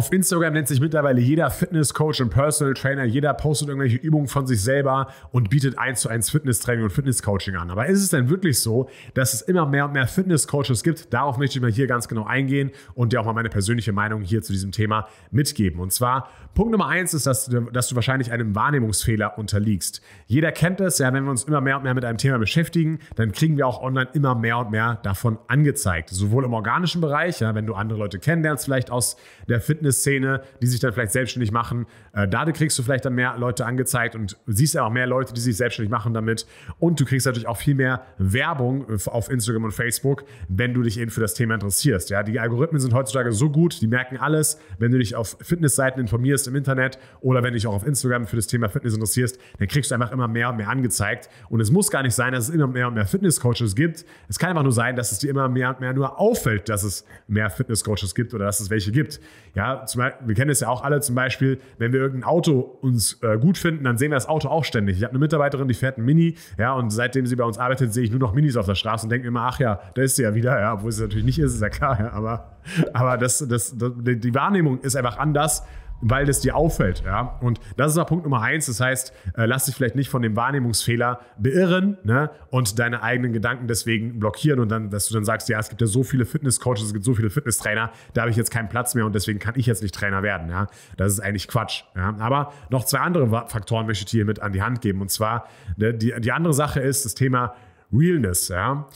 Auf Instagram nennt sich mittlerweile jeder Fitnesscoach und Personal Trainer, jeder postet irgendwelche Übungen von sich selber und bietet eins zu eins Fitnesstraining und Fitnesscoaching an. Aber ist es denn wirklich so, dass es immer mehr und mehr Fitnesscoaches gibt? Darauf möchte ich mal hier ganz genau eingehen und dir auch mal meine persönliche Meinung hier zu diesem Thema mitgeben. Und zwar Punkt Nummer eins ist, dass du, dass du wahrscheinlich einem Wahrnehmungsfehler unterliegst. Jeder kennt es, ja, wenn wir uns immer mehr und mehr mit einem Thema beschäftigen, dann kriegen wir auch online immer mehr und mehr davon angezeigt. Sowohl im organischen Bereich, ja, wenn du andere Leute kennenlernst, vielleicht aus der Fitness Fitnessszene, die sich dann vielleicht selbstständig machen. Äh, dadurch kriegst du vielleicht dann mehr Leute angezeigt und siehst ja auch mehr Leute, die sich selbstständig machen damit. Und du kriegst natürlich auch viel mehr Werbung äh, auf Instagram und Facebook, wenn du dich eben für das Thema interessierst. Ja, die Algorithmen sind heutzutage so gut, die merken alles. Wenn du dich auf Fitnessseiten informierst im Internet oder wenn du dich auch auf Instagram für das Thema Fitness interessierst, dann kriegst du einfach immer mehr und mehr angezeigt. Und es muss gar nicht sein, dass es immer mehr und mehr Fitnesscoaches gibt. Es kann einfach nur sein, dass es dir immer mehr und mehr nur auffällt, dass es mehr Fitnesscoaches gibt oder dass es welche gibt. Ja, ja, zum, wir kennen es ja auch alle zum Beispiel, wenn wir irgendein Auto uns äh, gut finden, dann sehen wir das Auto auch ständig. Ich habe eine Mitarbeiterin, die fährt ein Mini, ja, und seitdem sie bei uns arbeitet, sehe ich nur noch Minis auf der Straße und denke immer, ach ja, da ist sie ja wieder, ja, obwohl es natürlich nicht ist, ist ja klar, ja, aber, aber das, das, das, die Wahrnehmung ist einfach anders, weil es dir auffällt. Ja? Und das ist auch Punkt Nummer eins. Das heißt, äh, lass dich vielleicht nicht von dem Wahrnehmungsfehler beirren ne? und deine eigenen Gedanken deswegen blockieren und dann, dass du dann sagst, ja, es gibt ja so viele Fitnesscoaches, es gibt so viele Fitnesstrainer, da habe ich jetzt keinen Platz mehr und deswegen kann ich jetzt nicht Trainer werden. Ja? Das ist eigentlich Quatsch. Ja? Aber noch zwei andere Faktoren möchte ich dir mit an die Hand geben. Und zwar, ne, die, die andere Sache ist das Thema Realness. Ja?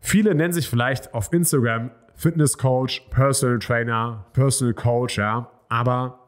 Viele nennen sich vielleicht auf Instagram Fitnesscoach, Personal Trainer, Personal Coach, ja, aber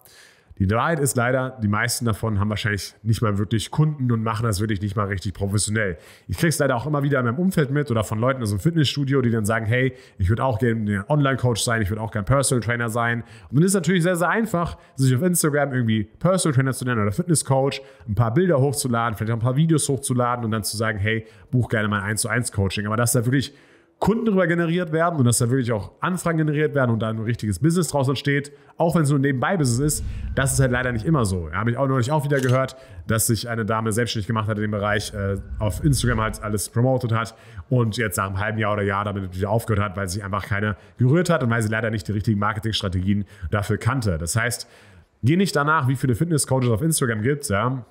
die Wahrheit ist leider, die meisten davon haben wahrscheinlich nicht mal wirklich Kunden und machen das wirklich nicht mal richtig professionell. Ich kriege es leider auch immer wieder in meinem Umfeld mit oder von Leuten aus dem Fitnessstudio, die dann sagen, hey, ich würde auch gerne Online-Coach sein, ich würde auch gerne Personal Trainer sein. Und dann ist es natürlich sehr, sehr einfach, sich auf Instagram irgendwie Personal Trainer zu nennen oder Fitness-Coach, ein paar Bilder hochzuladen, vielleicht auch ein paar Videos hochzuladen und dann zu sagen, hey, buch gerne mal ein 1 zu 1 Coaching. Aber das ist ja wirklich Kunden darüber generiert werden und dass da wirklich auch Anfragen generiert werden und da ein richtiges Business draus entsteht, auch wenn es nur ein Nebenbei-Business ist, das ist halt leider nicht immer so. Ja, Habe ich auch neulich auch wieder gehört, dass sich eine Dame selbstständig gemacht hat in dem Bereich, äh, auf Instagram halt alles promotet hat und jetzt nach einem halben Jahr oder Jahr damit wieder aufgehört hat, weil sich einfach keiner gerührt hat und weil sie leider nicht die richtigen Marketingstrategien dafür kannte. Das heißt, geh nicht danach, wie viele Fitness-Coaches auf Instagram gibt, ja,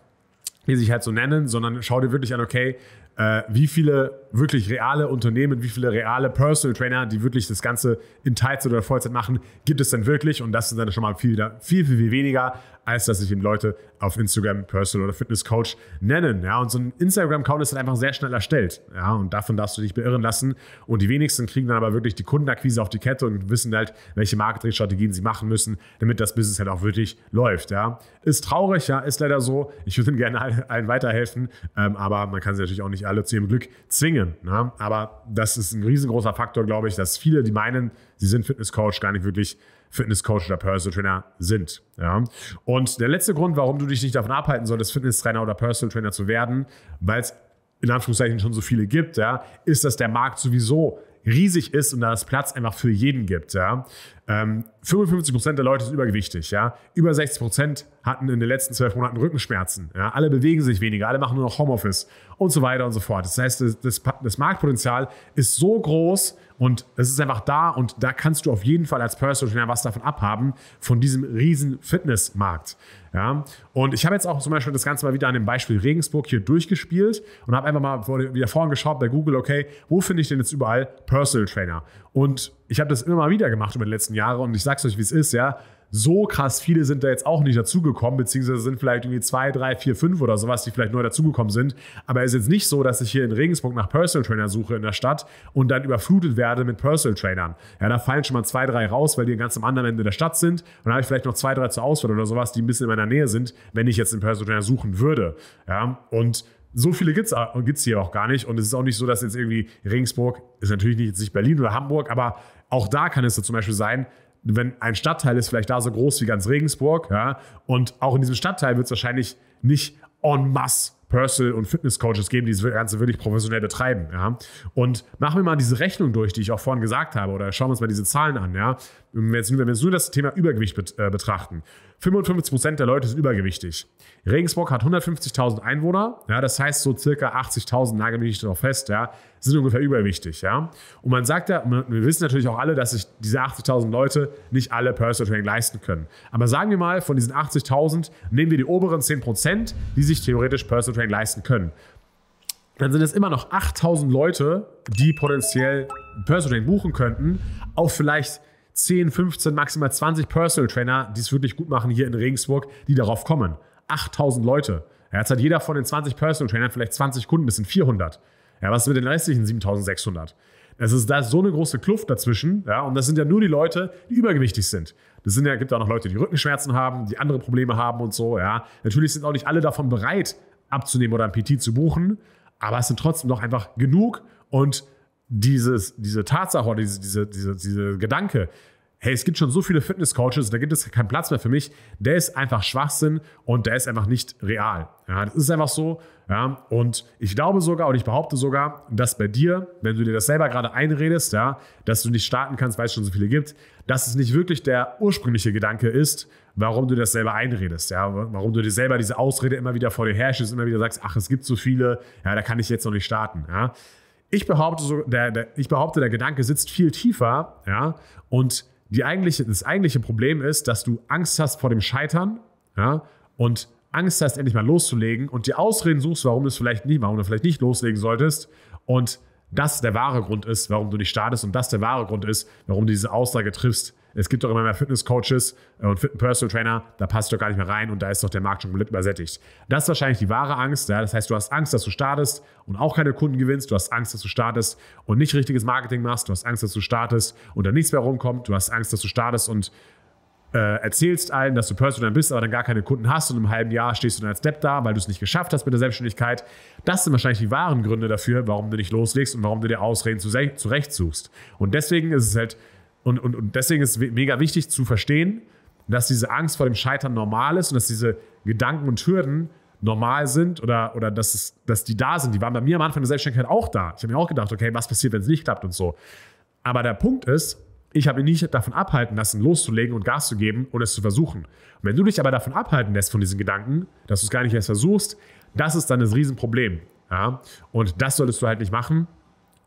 die sich halt so nennen, sondern schau dir wirklich an, okay, äh, wie viele wirklich reale Unternehmen, wie viele reale Personal Trainer, die wirklich das Ganze in Teilzeit oder Vollzeit machen, gibt es denn wirklich? Und das sind dann schon mal viel, viel, viel, viel weniger, als dass sich eben Leute auf Instagram Personal oder Fitness Coach nennen. Ja, und so ein Instagram-Account ist dann halt einfach sehr schnell erstellt. Ja, und davon darfst du dich beirren lassen. Und die wenigsten kriegen dann aber wirklich die Kundenakquise auf die Kette und wissen halt, welche Marketingstrategien sie machen müssen, damit das Business halt auch wirklich läuft. Ja, ist traurig, ja, ist leider so. Ich würde gerne allen weiterhelfen, ähm, aber man kann sie natürlich auch nicht nicht alle zu ihrem Glück zwingen. Ne? Aber das ist ein riesengroßer Faktor, glaube ich, dass viele, die meinen, sie sind Fitnesscoach, gar nicht wirklich Fitnesscoach oder Personal Trainer sind. Ja? Und der letzte Grund, warum du dich nicht davon abhalten solltest, Fitnesstrainer oder Personal Trainer zu werden, weil es in Anführungszeichen schon so viele gibt, ja, ist, dass der Markt sowieso riesig ist und da es Platz einfach für jeden gibt. Ja? Ähm, 55 der Leute sind übergewichtig. Ja? Über 60 hatten in den letzten zwölf Monaten Rückenschmerzen. Ja? Alle bewegen sich weniger, alle machen nur noch Homeoffice und so weiter und so fort. Das heißt, das, das, das Marktpotenzial ist so groß, und es ist einfach da und da kannst du auf jeden Fall als Personal Trainer was davon abhaben, von diesem riesen Fitnessmarkt. Ja? Und ich habe jetzt auch zum Beispiel das Ganze mal wieder an dem Beispiel Regensburg hier durchgespielt und habe einfach mal wieder vorhin geschaut bei Google, okay, wo finde ich denn jetzt überall Personal Trainer? Und ich habe das immer mal wieder gemacht über die letzten Jahre und ich sage es euch, wie es ist, ja so krass viele sind da jetzt auch nicht dazugekommen, beziehungsweise sind vielleicht irgendwie zwei, drei, vier, fünf oder sowas, die vielleicht neu dazugekommen sind. Aber es ist jetzt nicht so, dass ich hier in Regensburg nach Personal Trainer suche in der Stadt und dann überflutet werde mit Personal Trainern. Ja, da fallen schon mal zwei, drei raus, weil die ganz am anderen Ende der Stadt sind. Und dann habe ich vielleicht noch zwei, drei zur Auswahl oder sowas, die ein bisschen in meiner Nähe sind, wenn ich jetzt einen Personal Trainer suchen würde. Ja, und so viele gibt es hier auch gar nicht. Und es ist auch nicht so, dass jetzt irgendwie Regensburg ist natürlich nicht, nicht Berlin oder Hamburg, aber auch da kann es so zum Beispiel sein, wenn ein Stadtteil ist vielleicht da so groß wie ganz Regensburg, ja, und auch in diesem Stadtteil wird es wahrscheinlich nicht en masse Personal- und Fitnesscoaches geben, die das Ganze wirklich professionell betreiben. Ja. Und machen wir mal diese Rechnung durch, die ich auch vorhin gesagt habe, oder schauen wir uns mal diese Zahlen an. Ja. Wenn, wir jetzt, nur das Thema Übergewicht äh, betrachten, 55 der Leute sind übergewichtig. Regensburg hat 150.000 Einwohner, ja, das heißt so circa 80.000, nagel mich darauf fest, ja, sind ungefähr übergewichtig, ja. Und man sagt ja, wir wissen natürlich auch alle, dass sich diese 80.000 Leute nicht alle Personal Training leisten können. Aber sagen wir mal, von diesen 80.000 nehmen wir die oberen 10 die sich theoretisch Personal Training leisten können. Dann sind es immer noch 8.000 Leute, die potenziell Personal Training buchen könnten, auch vielleicht 10, 15, maximal 20 Personal Trainer, die es wirklich gut machen hier in Regensburg, die darauf kommen. 8000 Leute. Ja, jetzt hat jeder von den 20 Personal Trainern vielleicht 20 Kunden, das sind 400. Ja, was ist mit den restlichen 7600? Es ist da so eine große Kluft dazwischen, ja, und das sind ja nur die Leute, die übergewichtig sind. Das sind ja, gibt auch noch Leute, die Rückenschmerzen haben, die andere Probleme haben und so, ja. Natürlich sind auch nicht alle davon bereit, abzunehmen oder ein PT zu buchen, aber es sind trotzdem noch einfach genug und dieses, diese Tatsache oder diese, diese, diese, diese Gedanke, hey, es gibt schon so viele Fitnesscoaches, da gibt es keinen Platz mehr für mich, der ist einfach Schwachsinn und der ist einfach nicht real. Ja, das ist einfach so. Ja, und ich glaube sogar und ich behaupte sogar, dass bei dir, wenn du dir das selber gerade einredest, ja, dass du nicht starten kannst, weil es schon so viele gibt, dass es nicht wirklich der ursprüngliche Gedanke ist, warum du das selber einredest, ja, warum du dir selber diese Ausrede immer wieder vor dir herrschst, immer wieder sagst, ach, es gibt so viele, ja, da kann ich jetzt noch nicht starten. Ja. Ich behaupte, so, der, der, ich behaupte, der Gedanke sitzt viel tiefer, ja, und die eigentliche, das eigentliche Problem ist, dass du Angst hast vor dem Scheitern, ja, und Angst hast, endlich mal loszulegen und die Ausreden suchst, warum du es vielleicht nicht, warum du vielleicht nicht loslegen solltest und das der wahre Grund ist, warum du nicht startest und das der wahre Grund ist, warum du diese Aussage triffst, es gibt doch immer mehr Fitnesscoaches äh, und Personal Trainer, da passt doch gar nicht mehr rein und da ist doch der Markt schon komplett übersättigt. Das ist wahrscheinlich die wahre Angst. Ja? Das heißt, du hast Angst, dass du startest und auch keine Kunden gewinnst. Du hast Angst, dass du startest und nicht richtiges Marketing machst. Du hast Angst, dass du startest und dann nichts mehr rumkommt. Du hast Angst, dass du startest und äh, erzählst allen, dass du Personal bist, aber dann gar keine Kunden hast und im halben Jahr stehst du dann als Depp da, weil du es nicht geschafft hast mit der Selbstständigkeit. Das sind wahrscheinlich die wahren Gründe dafür, warum du nicht loslegst und warum du dir Ausreden zurecht suchst. Und deswegen ist es halt und, und, und deswegen ist es mega wichtig zu verstehen, dass diese Angst vor dem Scheitern normal ist und dass diese Gedanken und Hürden normal sind oder, oder dass, es, dass die da sind. Die waren bei mir am Anfang der Selbstständigkeit auch da. Ich habe mir auch gedacht, okay, was passiert, wenn es nicht klappt und so. Aber der Punkt ist, ich habe mich nicht davon abhalten lassen, loszulegen und Gas zu geben und es zu versuchen. Und wenn du dich aber davon abhalten lässt von diesen Gedanken, dass du es gar nicht erst versuchst, das ist dann das Riesenproblem. Ja? Und das solltest du halt nicht machen.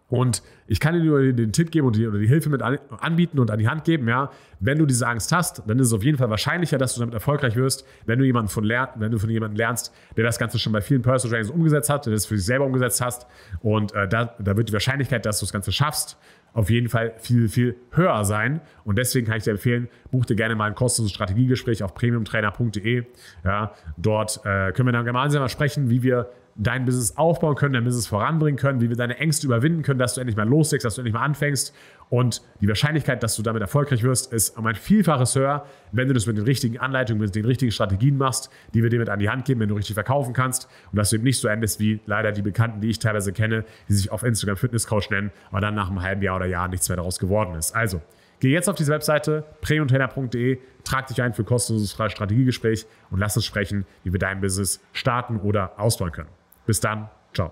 Und ich kann dir nur den Tipp geben und die, oder die Hilfe mit an, anbieten und an die Hand geben, ja. Wenn du diese Angst hast, dann ist es auf jeden Fall wahrscheinlicher, dass du damit erfolgreich wirst, wenn du jemanden von lern, wenn du von jemandem lernst, der das Ganze schon bei vielen Personal Trainings umgesetzt hat, der das für sich selber umgesetzt hast. Und äh, da, da wird die Wahrscheinlichkeit, dass du das Ganze schaffst, auf jeden Fall viel, viel höher sein. Und deswegen kann ich dir empfehlen, buch dir gerne mal ein kostenloses Strategiegespräch auf premiumtrainer.de. Ja, dort äh, können wir dann gemeinsam mal sprechen, wie wir dein Business aufbauen können, dein Business voranbringen können, wie wir deine Ängste überwinden können, dass du endlich mal loslegst, dass du endlich mal anfängst. Und die Wahrscheinlichkeit, dass du damit erfolgreich wirst, ist um ein Vielfaches höher, wenn du das mit den richtigen Anleitungen, mit den richtigen Strategien machst, die wir dir mit an die Hand geben, wenn du richtig verkaufen kannst und dass du eben nicht so endest wie leider die Bekannten, die ich teilweise kenne, die sich auf Instagram Fitnesscoach nennen, aber dann nach einem halben Jahr oder Jahr nichts mehr daraus geworden ist. Also, Geh jetzt auf diese Webseite premiumtrainer.de, trag dich ein für kostenloses Strategiegespräch und lass uns sprechen, wie wir dein Business starten oder ausbauen können. Bis dann.